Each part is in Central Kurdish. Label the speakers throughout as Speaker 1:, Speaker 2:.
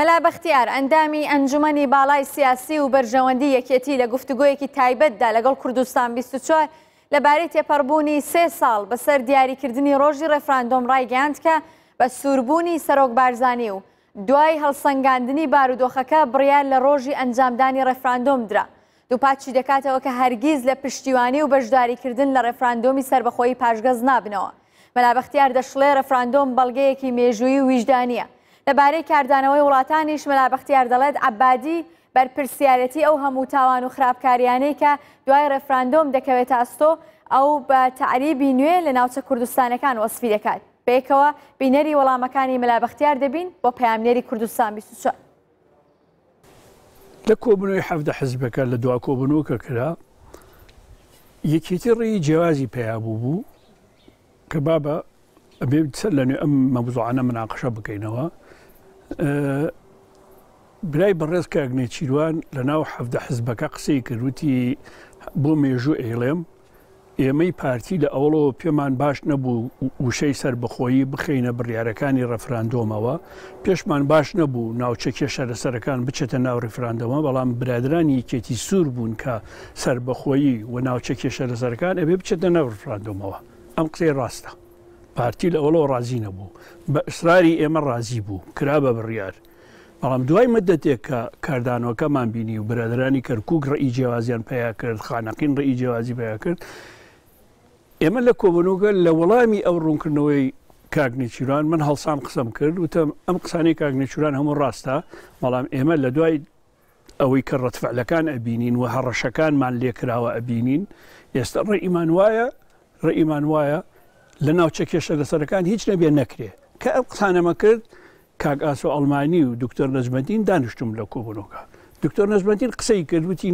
Speaker 1: مەلا بەختیار ئەندامی ئەنجومی باڵای سیاسی و بەرژەوەندی یەکێتی لە گفتوگویەکی تایبەتدا لەگەڵ کوردستان 24 لەبارەی تێپەڕبوونی سێ ساڵ بەسەر دیاریکردنی ڕۆژی ڕێفراندۆم ڕایگەاند کە بە سووربوونی سەرۆک بارزانانی و دوای هەڵسەنگاندنی بارودۆخەکە بڕیار لە ڕۆژی ئەنجامدانی ڕێفراندۆمدرا دووپاتچی دەکاتەوە کە هەرگیز لە پشتیوانی و بەشداریکردن لە ڕێفراندۆمی سربەخۆی پاشگەز نابنەوە مەلا بەختیار دەشڵێ ڕێفراندۆم بەڵگەیەکی مێژووی ویژدانە لەبارەی کاردانەوەی وڵاتانی شمەلا بەختیار دەڵێت عبادی بەرپرسیارەتی ئەو هەموو تاوان و خراپکاریانەی کە دوای ڕێفراندۆم دەکەوێت ئاستۆ ئەو بە تعریبی نوێ لە ناوچە کوردستانەکان وەسفی دەکات بەیەکەوە بینەری وەڵامەکانی مەلابەختیار دەبین بۆ پامنێری کوردستان 24 لە کۆبنەوەی حەفدە حزبەکە لە دوا کۆبنەوەکە کرا یەکێتی ڕێی جیازی پیابوو بوو کە بابە ئەبێ لە نوێ ئەم مەبزوعانە مناقشە بکەینەوە برای بەڕێز کاگنێ چیروان لە ناو حەفدە حزبەکە قسەی کردوتی بۆ مێژوو ئێڵێم ئێمەی پارتی لە ئەوڵەوە پێمان باش نەبوو وشەی سربەخۆیی بخینە بڕیارەکانی ڕەفراندۆمەوە پێشمان باش نەبوو ناوچەکێ شارەسەرەکان بچێتە ناو ڕفراندەوە بەڵام برادرانی یەکێتی سوور بوون کە سربەخۆیی و ناوچەکێ شارەسەرەکان ئەبێ بچێتە ناو ڕفراندۆمەوە ئەم قسەی ڕاستە. پارتی لە ئەوڵەوە ڕازی نەبوو بە ئسراری ئێمە ڕازی بوو کرا بە بڕیار بەڵام دوای مدەتێک کە کاردانەوەکەمان بینی و برادرانی کەرکک ڕئی جیاوازیان پیا کرد خانەقین ڕئی جیاوازی پیا کرد ئێمە لە کۆبنوگە لە وەڵامی ئەو ڕوونکردنەوەی کاگنیچیران من هەڵسان قسم کرد وتم ئەم قسانی کاگنیچوران هەموو ڕاستە بەڵام ئێمە لە دوای ئەوەی کە ڕەتفعلەکان ئەبینین و هەڕەشەکانمان لێکراوە ئەبینین ئێستا ڕێئیمان وایە ڕێئیمان وایە لە ناوچە کێشە لەسەرەکان هیچ نەبێ نەکرێ کە ئەو قسانەمە کرد کاک ئاسۆ ئەلمانی و دکتۆر نەزمەدین دانیشتم لە کۆبنۆکە دکتۆر نەزمەدین قسەی کردوتی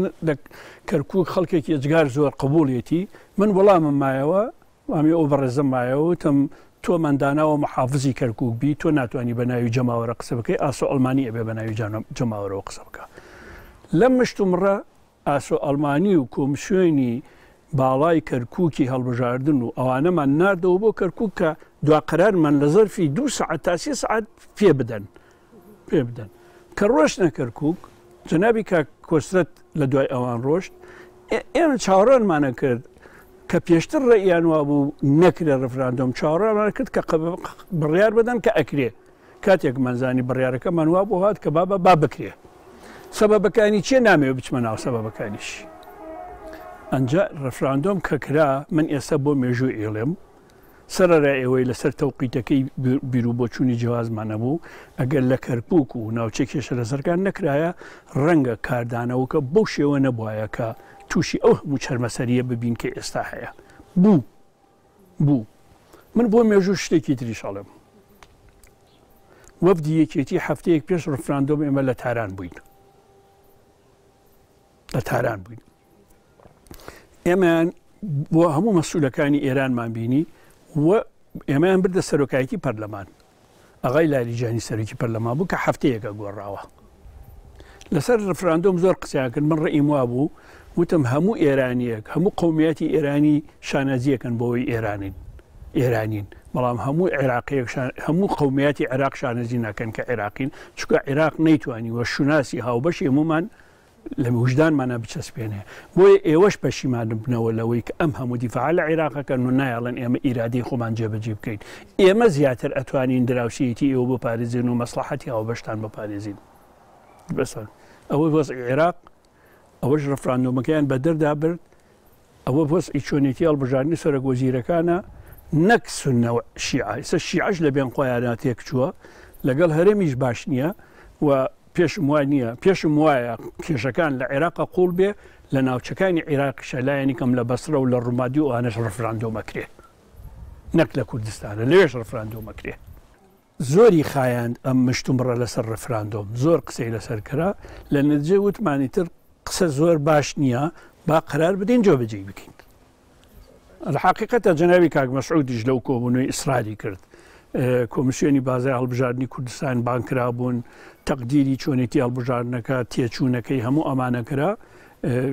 Speaker 1: کەرکک خەڵکێکی ئەجگار زۆر قبولێتی من وەڵامم مایەوە وامی ئەو بەڕێزە مایەوە تم تۆ منداناوە محافزی کەرکک بی تۆ ناتوانانی بە ناوی جەماوەرە قسە بکەی ئاسۆ ئەلمانی ئەبێ بە ناوی جەماوەرەوە قسە بکە لەم مشتمڕە ئاسۆ ئەلمانی و کۆم شوێنی باڵای کەرکووکی هەڵبژاردن و ئەوانەمان نردەوە بۆ کەرکک کە دواقرارمان لە زەرفی دو سعات تا سێ سعات پێ بدەن پێ بدەن کە ڕۆژ نەکەرکک جەنابی کا کۆسرەت لە دوای ئەوان ڕۆشت ئێمە چاوەڕانمانە کرد کە پێشتر ڕێیان وا بوو نەکرێ ڕفراندۆم چاوەڕانمان کرد کە بڕیار بدەن کە ئەکرێ کاتێک منزانی بڕیارەکەمان وا بۆ هاات کە بابە با بکرێ سەبەکانی چێ نامێ بچمە ناو سەبەکانیش. ئەنج ڕفراندۆم کەکرا من ئێستا بۆ مێژوو ئێڵێم سەررا ئێوەی لەسەر تەوقیتەکەی بیر و بۆچووی جیازمانە بوو ئەگەر لە کەرپوک و ناوچە کێشە لە زەرگان نەکرایە ڕەنگە کاردانەوەکە بەو شێوە نەبواایەکە تووشی ئەو هەموو چەرمەسەریە ببین کە ئێستا هەیە بوو بوو من بۆ مێژوو شتێکی تریشەڵم وەبدی یەکێتی هەفتەیەک پێش ڕفراندۆم ئێمە لە تاران بووین لە تاران بووین ئێمەیان بۆ هەموو مەسوولەکانی ئێرانمان بینی و ئێمەیان بردە سەرۆکایەتی پەرلەمان ئەغای لالیجانانی سەرکی پەرلەما بوو کە هەفتەیەکە گۆڕاوە لەسەر ڕفراندۆم زۆر قسییاکرد من ڕئیم وا بوو وتم هەموو ئێرانیەک هەموو قومیەتی ئێرانی شانازیەکەن بۆەوەی ئێرانین ئێرانین بەڵام هەموو عێراقیەک هەموو قومیەتی عێراق شانەزی ناکەن کە عێراقین چکە عێراق نەیتوانی وە شوناسی هاوبەشی هەمومان لە وجدانمانە بچەسپێنێ بۆیە ئێوەش پەشیمانم بنەوە لەوەی کە ئەم هەموو دیفاع لە عێراقەکەن و نایڵێن ئێمە ئیرادی خۆمان جێبەجێ بکەین ئێمە زیاتر ئەتوانین دراوسیەتی ئێوە بۆ پارێزین و مەسلحەتی ئەو بەشتان بە پارێزین بەسەر ئەوەی وەز عێراق ئەوەش ڕفراندۆمەکەیان بە دەردا برد ئەوە بۆست ئیچۆنێتی هەڵبژارنی سەرە گۆزیرەکانە نەک سنەوە شیعسە شیعش لە بێن خۆیاناتێک چووە لەگەڵ هەرمیش باش نییە و پێشم وای نییە پێشم وایە کێشەکان لە عێراقا قوڵ بێ لە ناوچەکانی عێراقیشە لایەنی کەم لە بەسرە و لە ڕوومادی و ئانەش ڕفراندۆمەکرێ نەک لە کوردستانە لەوێش ڕفراندۆمەکرێ ام خایاند ئەم مشتومڕە لەسەر ڕفراندۆم زۆر قسەی لەسەر کرا لە نەجێ وتمانی تر قسە زور باش نییە با قرار جو جۆبەجێ بکەین الحقیقەتە جەناوی کاک مەسعودیش لەو کۆبوونەوەی ئیسرادی کۆمسیۆنی بازای هەڵبژاردننی کوردستان بانکرابوون تەقدیری چۆنێتی هەڵبژاردنەکە تێچوونەکەی هەموو ئەمانەکەرا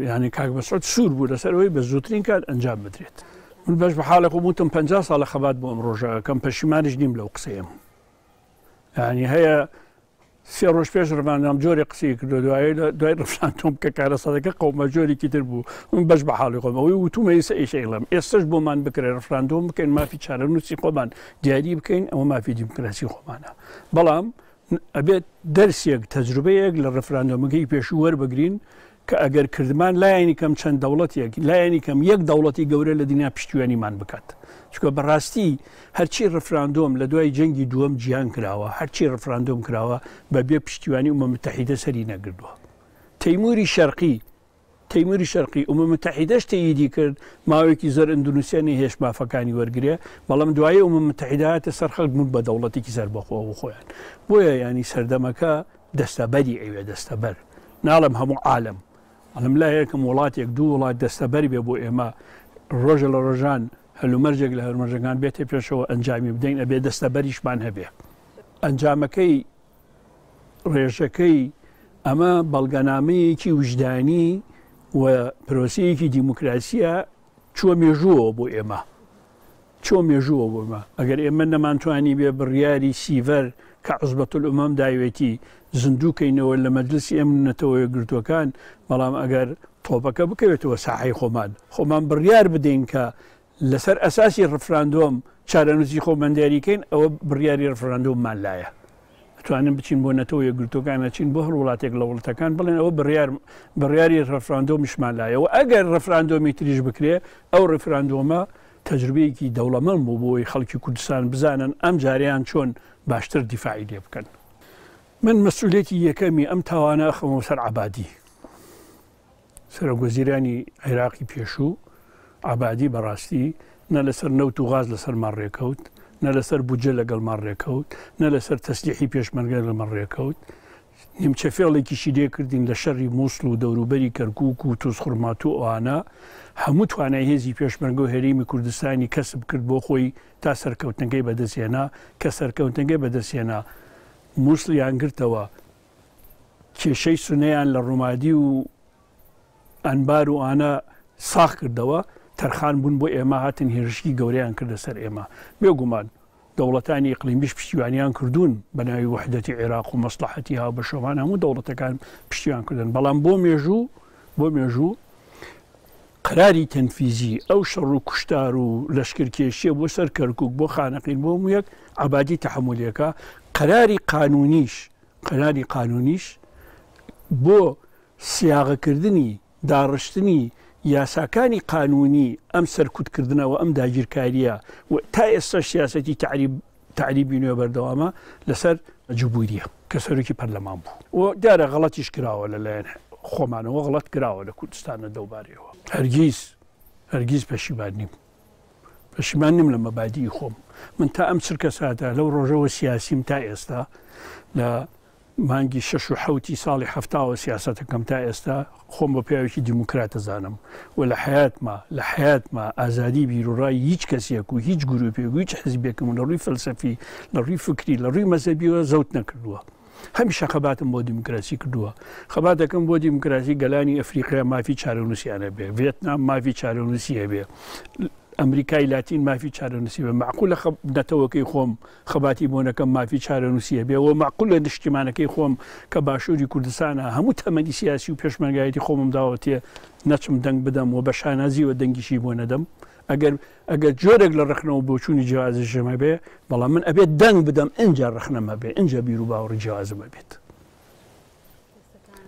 Speaker 1: یعنی کاک بەسەد سوور بوو لەسەرەوەی بە زووترین کار ئەنجام بدرێت من بەش بە حالە بووتم 50 ساڵە خەبات بۆ ئەم ڕۆژەکەم پەشیمانش نیم لەو قسەیەم ینی هەیە سێ ڕۆژ پێش ڕمانام جۆری قسی کردو دوای دوای ڕفشان تۆم کە کارە سەدەکە قومە جۆرێکی تر بوو من بەش بە حاڵی خۆمەوەی وتومە ئێستا ئیشەیڵم ئێستش بۆمان بکرێ ڕفراندۆم بکەین مافی چارە نووسی خۆمان دیاری بکەین ئەوە مافی دیموکراسی خۆمانە بەڵام ئەبێت دەرسێک تەجروبەیەک لە ڕفراندۆمەکەی پێشوەەر بگرین کە ئەگەر کردمان لایەنی کەم چەند دەوڵەتێک لایەنی کەم یەک دەوڵەتی گەورە لە دنیا پشتیوانیمان بکات چکە بەڕاستی هەرچی ڕفراندۆم لە دوای جەنگی دووەم گیان کراوە هەرچی ڕفراندۆم کراوە بەبێ پشتیوانی ومە متحیدە سەری نەگردووە تەیموری شەرقی تەیموری شەرقی عمە متحیدەش تەیدی کرد ماوەیەکی زەر ئەندونوسیانی هێش مافەکانی وەرگێ بەڵام دوایە عمە متحیداتە سەر خەک بوون بە دەوڵەتێکی سەر بەخۆەوە خۆیان بۆیە ینی سەردەمەکە دەستەبەری ئەوێ دەستەبەر ناڵم هەموو عالم ئەلم لا یەکم وڵاتێک دوو وڵات دەستەبەری بێ بۆ ئێمە ڕۆژە لە ڕۆژان هەلومەرجێک لە هەرمەرجەکان بێتێ پێشەوە ئەنجامی بدەین ئەبێ دەستەبەریشمان هەبێ. ئەنجامەکەی ڕێژەکەی ئەمە بەڵگەنامەیەکی وجدانی و پرۆسەیەکی دیموکراسیە چوە مێژووە بۆ ئێمە. چۆ مێژووە بۆمە ئەگەر ئێمە نەمانتوانی بێ بڕیاری سیڤەر کە عزبەتل ئومەم داوێتی زندووکەینەوە لە مەجلسی ئەم نەتەوەی گرتوەکان بەڵام ئەگەر تۆپەکە بکەوێتەوە ساحی خۆمان خۆمان بڕیار بدەین کە لەسەر ئەساسی ڕفراندۆم چارەنووسی خۆمەندیاریکەین ئەوە بڕیاری ڕفراندۆممان لایە. توانم بچین بۆ نەتەوە یە گرتوەکانە چین بۆ هەر وڵاتێک لە وڵەتەکان بڵێن ئەوە بڕیاری ڕفراندۆمیشمان لایەوە ئەگەر ڕفراندۆمی تریش بکرێ ئەو ڕفراندۆمە تەجربەیەکی دەوڵەمەند بوو بۆی خەڵکی کوردستان بزانن ئەم جاریان چۆن باشتر دیفاعی لێ بکەن. من مەسولێتی یەکەمی ئەم تاوانە خەمەوە سەر عبادی سرە گۆزیرانی عێراقی پێشوو ئابادی بەڕاستی نە لەسەر نەوت و غاز لەسەر مار ڕێکەوت نە لەسەر بجە لەگەڵ مار ڕێکەوت نە لەسەر تەسلیحی پێشمەرگە لە مەڕ ڕێکەوت نیمچە فێڵێکیشی لێکردین لە شەڕی مووسڵ و دەوروبەری کەرکک و تووس خوورمات و ئەوانە هەموو توانای هێزی پێشمەرگە و هەرمی کوردستانی کەسب کرد بۆ خۆی تا سەرکەوتنگەی بەدەستێنا کە سەرکەوتنگەی بەدەستێنا مووسڵیان گرتەوە کێشەی سونەیان لە ڕوومادی و ئەنبار و ئانە ساخ کردەوە تەرخان بوون بۆ ئێمە هاتن هێرشی گەوریان کردە سەر ئێمە بێگومان دەوڵەتانی قلیمیش پشتیوانیان کردوون بەناوی وحدەتی عێراق و مەسلحەتی ها بە شەوان هەموو دەوڵەتەکان پشتیوان کردن بەڵام بۆ مێژوو بۆ مێژوو قراری تەنفیزی ئەو شەڕ و کوشتار و لەشکرکێشیە بۆ سەر کەرکک بۆ خانەقین بۆ مویەک عبادی تحملەکە قەراری قانونیش قەراری قانونیش بۆ سیاغەکردنی داڕشتنی یاساکانی قانونی ئەم سەرکوتکردنەوە ئەم داگیرکاریە تا ئێستا سیاسەتی تعریبی نوێ بەردەوامە لەسەر جبوریە کە سەرکی پەرلەمان بوو و دیارە غڵەتیش کراوە لەلایەن خۆمانەوە غڵەت کراوە لە کوردستانە دەوبارەوە هەرگیز هەرگیز پەشیبان نیم پەشیمان نیم لە مەبادی خۆم من تا ئەم چرکە سادە لەو ڕۆژەوە سیاسیم تا ئێستا لە مانگی شش و حوتی ساڵی هەفتاوە سیاستەکەم تا ئێستا خۆم بە پیاوێکی دیموکراتە زانم و لە حیاتما لە حیاتما ئازادی بیرروڕای هیچ هيج و هیچ گروپێک و هیچ حزبێکم لە ڕووی فەلسەفی لە فكري فکری لە ڕووی مەزەبیەوە زەوت نەکردووە. هەمیشە خەباتم بۆ دیموکراسی کردووە خەباتەکەم بۆ دیموکراسی گەلانی ئەفریقیا مافی چارەنووسیانە بیه ویتنام مافی چارەنووسی بیه ئەمریکای لاتین مافی چارەنووسیبە معقول لە نەتەوەکەی خۆم خەباتی بۆنەکەم مافی چارەنووسیە بێەوە معقول لە نیشتیمانەکەی خۆم کە باشووری کوردستانە هەموو تەمەنی سیاسی و پێشمەرگایەتی خۆمم داوەتێ نەچم دەنگ بدەم و بە شانازیوە دەنگیشی بۆ نەدەم ئەگەر ئەگەر جۆرێک لە ڕخنەوە بۆ چووی جیازە ژەمە بێ بەڵام من ئەبێت دەنگ بدەم ئەجا ڕخنەمە بێ ئەجا بیر و باوەڕی جیازمە بێت.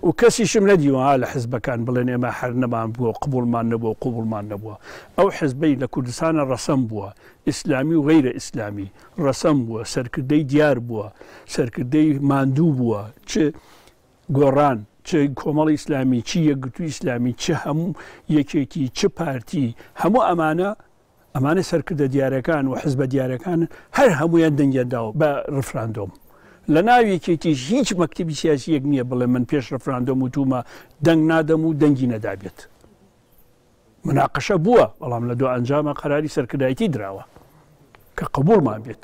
Speaker 1: و کەسیشم نەدیوە لە حزبەکان بڵێن ئێمە هەر نەمان بووە قبولمان نەبووە قوبولمان نەبووە ئەو حزبەی لە کوردستانە ڕسم بووە ئیسلامی و غیرە ئیسلامی ڕسم بووە سەرکردەی دیار بووە سەرکردەی ماندوو بووە چ گۆڕان چه کۆمەڵ ئیسلامی چی یەکگوتو ئیسلامی چه هەموو یەکێکی چه پارتی هەموو ئەمانە ئەمانە سەرکردە دیارەکان و حزبە دیارەکان هەر هەمویان دەنگێداوە بە ڕفراندۆم لە ناویەکێکیش هیچ مەکتتیبی سیاسیەک نییە بڵێ من پێش ڕفراندۆم و تومە دەنگ نادەم و دەنگی نەدابێت مناقەشە بووە بەڵام لە دو ئەنجامە قەراری سەرکردایەتی دراوە کە قبولمان بێت